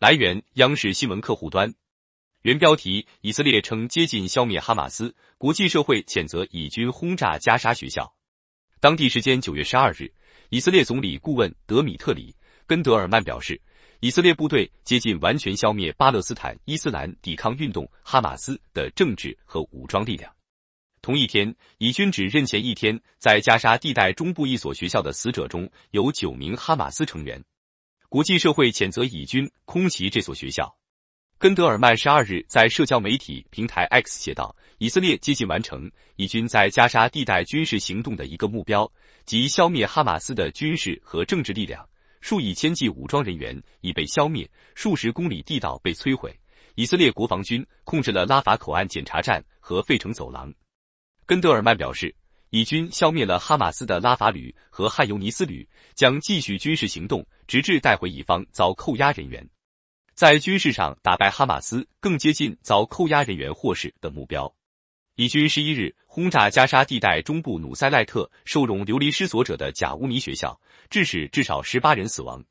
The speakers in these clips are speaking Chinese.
来源：央视新闻客户端，原标题：以色列称接近消灭哈马斯，国际社会谴责以军轰炸加沙学校。当地时间九月十二日，以色列总理顾问德米特里·根德尔曼表示，以色列部队接近完全消灭巴勒斯坦伊斯兰抵抗运动哈马斯的政治和武装力量。同一天，以军指认前一天在加沙地带中部一所学校的死者中有九名哈马斯成员。国际社会谴责以军空袭这所学校。根德尔曼十二日在社交媒体平台 X 写道：“以色列接近完成以军在加沙地带军事行动的一个目标，即消灭哈马斯的军事和政治力量。数以千计武装人员已被消灭，数十公里地道被摧毁。以色列国防军控制了拉法口岸检查站和费城走廊。”根德尔曼表示。以军消灭了哈马斯的拉法旅和汉尤尼斯旅，将继续军事行动，直至带回乙方遭扣押人员。在军事上打败哈马斯，更接近遭扣押人员获释的目标。以军十一日轰炸加沙地带中部努塞赖特收容流离失所者的贾乌尼学校，致使至少十八人死亡。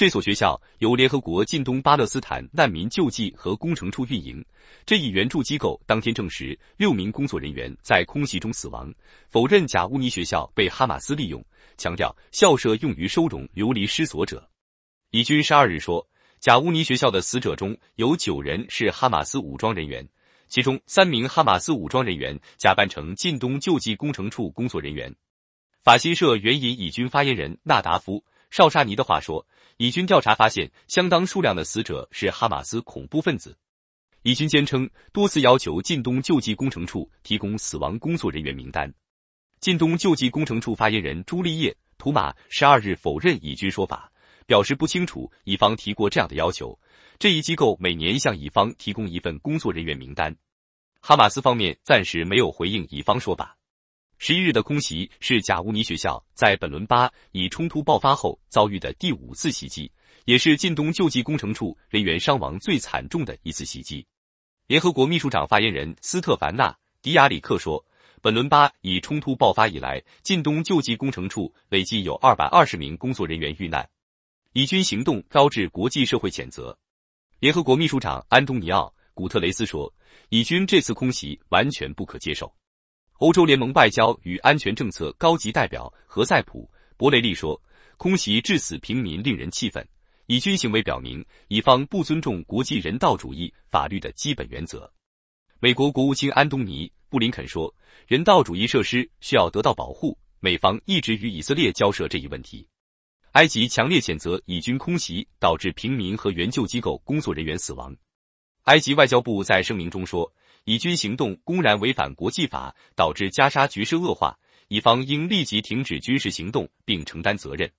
这所学校由联合国近东巴勒斯坦难民救济和工程处运营。这一援助机构当天证实，六名工作人员在空袭中死亡，否认贾乌尼学校被哈马斯利用，强调校舍用于收容流离失所者。以军十二日说，贾乌尼学校的死者中有九人是哈马斯武装人员，其中三名哈马斯武装人员假扮成近东救济工程处工作人员。法新社援引以军发言人纳达夫。绍沙尼的话说，以军调查发现相当数量的死者是哈马斯恐怖分子。以军坚称多次要求近东救济工程处提供死亡工作人员名单。近东救济工程处发言人朱丽叶·图马十二日否认以军说法，表示不清楚以方提过这样的要求。这一机构每年向乙方提供一份工作人员名单。哈马斯方面暂时没有回应乙方说法。十一日的空袭是贾乌尼学校在本轮巴以冲突爆发后遭遇的第五次袭击，也是晋东救济工程处人员伤亡最惨重的一次袭击。联合国秘书长发言人斯特凡纳·迪亚里克说，本轮巴以冲突爆发以来，晋东救济工程处累计有二百二十名工作人员遇难。以军行动招致国际社会谴责。联合国秘书长安东尼奥·古特雷斯说，以军这次空袭完全不可接受。欧洲联盟外交与安全政策高级代表何塞普·博雷利说：“空袭致死平民令人气愤，以军行为表明，以方不尊重国际人道主义法律的基本原则。”美国国务卿安东尼·布林肯说：“人道主义设施需要得到保护，美方一直与以色列交涉这一问题。”埃及强烈谴责以军空袭导致平民和援救机构工作人员死亡。埃及外交部在声明中说。以军行动公然违反国际法，导致加沙局势恶化，以方应立即停止军事行动，并承担责任。